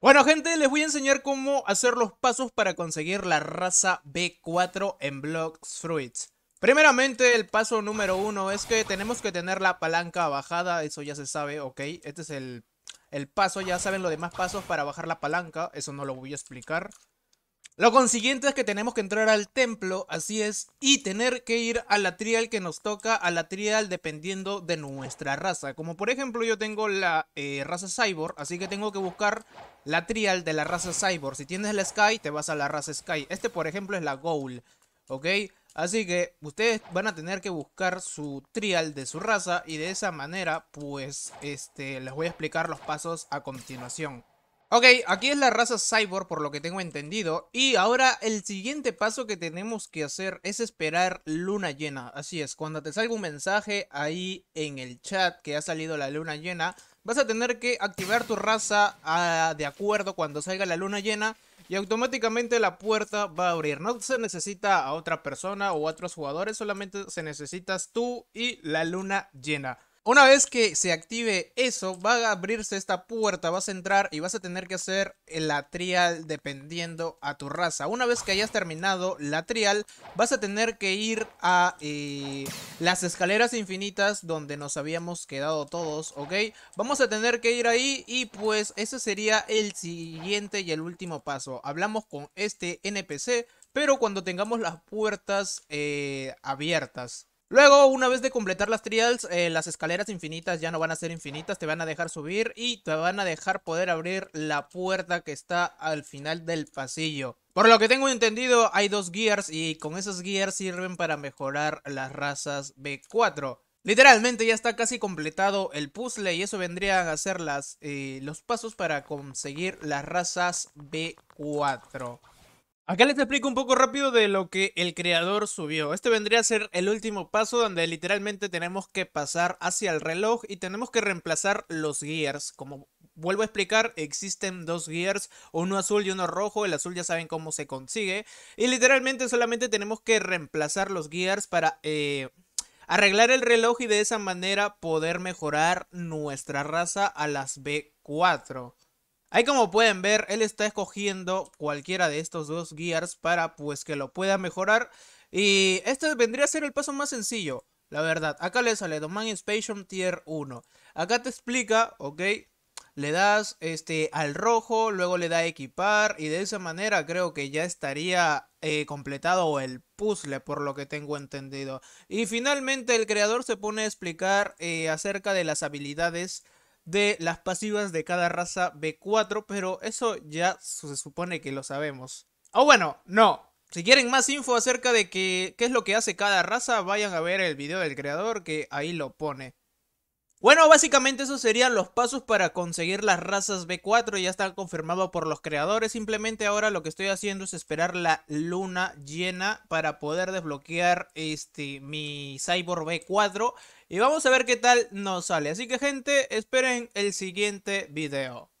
Bueno gente, les voy a enseñar cómo hacer los pasos para conseguir la raza B4 en Blocks Fruits. Primeramente el paso número uno es que tenemos que tener la palanca bajada, eso ya se sabe, ok. Este es el, el paso, ya saben los demás pasos para bajar la palanca, eso no lo voy a explicar. Lo consiguiente es que tenemos que entrar al templo, así es, y tener que ir a la trial que nos toca, a la trial dependiendo de nuestra raza. Como por ejemplo yo tengo la eh, raza cyborg, así que tengo que buscar la trial de la raza cyborg. Si tienes la Sky, te vas a la raza Sky. Este por ejemplo es la Goal, ¿ok? Así que ustedes van a tener que buscar su trial de su raza y de esa manera pues este les voy a explicar los pasos a continuación. Ok, aquí es la raza cyborg por lo que tengo entendido y ahora el siguiente paso que tenemos que hacer es esperar luna llena, así es, cuando te salga un mensaje ahí en el chat que ha salido la luna llena, vas a tener que activar tu raza ah, de acuerdo cuando salga la luna llena y automáticamente la puerta va a abrir, no se necesita a otra persona o otros jugadores, solamente se necesitas tú y la luna llena. Una vez que se active eso, va a abrirse esta puerta, vas a entrar y vas a tener que hacer la trial dependiendo a tu raza. Una vez que hayas terminado la trial, vas a tener que ir a eh, las escaleras infinitas donde nos habíamos quedado todos, ¿ok? Vamos a tener que ir ahí y pues ese sería el siguiente y el último paso. Hablamos con este NPC, pero cuando tengamos las puertas eh, abiertas. Luego, una vez de completar las trials, eh, las escaleras infinitas ya no van a ser infinitas, te van a dejar subir y te van a dejar poder abrir la puerta que está al final del pasillo. Por lo que tengo entendido, hay dos gears y con esos gears sirven para mejorar las razas B4. Literalmente ya está casi completado el puzzle y eso vendrían a ser las, eh, los pasos para conseguir las razas B4. Acá les explico un poco rápido de lo que el creador subió. Este vendría a ser el último paso donde literalmente tenemos que pasar hacia el reloj y tenemos que reemplazar los gears. Como vuelvo a explicar, existen dos gears, uno azul y uno rojo. El azul ya saben cómo se consigue. Y literalmente solamente tenemos que reemplazar los gears para... Eh, arreglar el reloj y de esa manera poder mejorar nuestra raza a las B4. Ahí como pueden ver, él está escogiendo cualquiera de estos dos gears para pues que lo pueda mejorar. Y este vendría a ser el paso más sencillo, la verdad. Acá le sale Domain expansion Tier 1. Acá te explica, ok, le das este al rojo, luego le da equipar y de esa manera creo que ya estaría eh, completado el puzzle por lo que tengo entendido. Y finalmente el creador se pone a explicar eh, acerca de las habilidades de las pasivas de cada raza B4, pero eso ya se supone que lo sabemos. O bueno, no. Si quieren más info acerca de qué es lo que hace cada raza, vayan a ver el video del creador que ahí lo pone. Bueno, básicamente esos serían los pasos para conseguir las razas B4, ya está confirmado por los creadores, simplemente ahora lo que estoy haciendo es esperar la luna llena para poder desbloquear este mi Cyborg B4 y vamos a ver qué tal nos sale, así que gente, esperen el siguiente video.